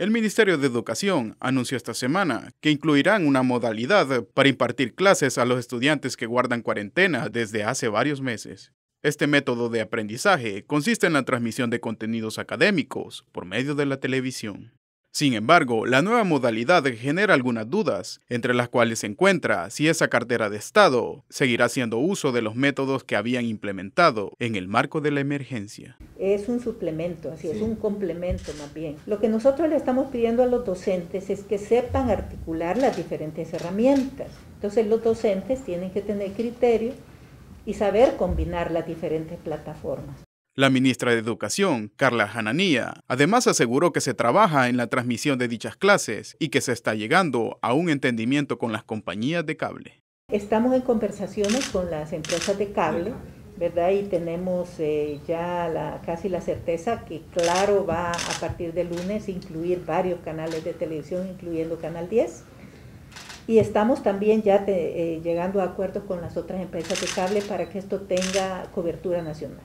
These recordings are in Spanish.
El Ministerio de Educación anunció esta semana que incluirán una modalidad para impartir clases a los estudiantes que guardan cuarentena desde hace varios meses. Este método de aprendizaje consiste en la transmisión de contenidos académicos por medio de la televisión. Sin embargo, la nueva modalidad genera algunas dudas, entre las cuales se encuentra si esa cartera de Estado seguirá haciendo uso de los métodos que habían implementado en el marco de la emergencia. Es un suplemento, así es un complemento más bien. Lo que nosotros le estamos pidiendo a los docentes es que sepan articular las diferentes herramientas. Entonces los docentes tienen que tener criterio y saber combinar las diferentes plataformas. La ministra de Educación, Carla Jananía, además aseguró que se trabaja en la transmisión de dichas clases y que se está llegando a un entendimiento con las compañías de cable. Estamos en conversaciones con las empresas de cable, ¿verdad? Y tenemos eh, ya casi la certeza que Claro va a partir de lunes incluir varios canales de televisión, incluyendo Canal 10. Y estamos también ya eh, llegando a acuerdos con las otras empresas de cable para que esto tenga cobertura nacional.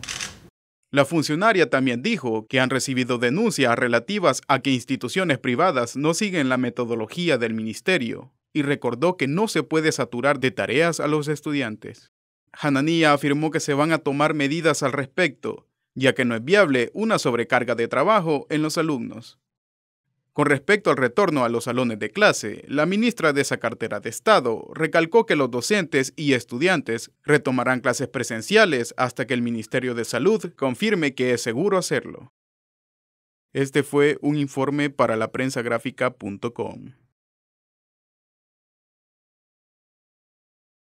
La funcionaria también dijo que han recibido denuncias relativas a que instituciones privadas no siguen la metodología del ministerio y recordó que no se puede saturar de tareas a los estudiantes. Hananía afirmó que se van a tomar medidas al respecto, ya que no es viable una sobrecarga de trabajo en los alumnos. Con respecto al retorno a los salones de clase, la ministra de esa cartera de Estado recalcó que los docentes y estudiantes retomarán clases presenciales hasta que el Ministerio de Salud confirme que es seguro hacerlo. Este fue un informe para la